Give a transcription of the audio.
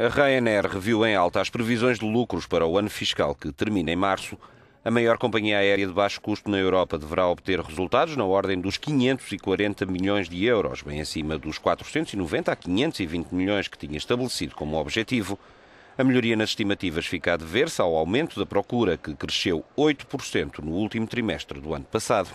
A Ryanair reviu em alta as previsões de lucros para o ano fiscal que termina em março. A maior companhia aérea de baixo custo na Europa deverá obter resultados na ordem dos 540 milhões de euros, bem acima dos 490 a 520 milhões que tinha estabelecido como objetivo. A melhoria nas estimativas fica a dever-se ao aumento da procura, que cresceu 8% no último trimestre do ano passado.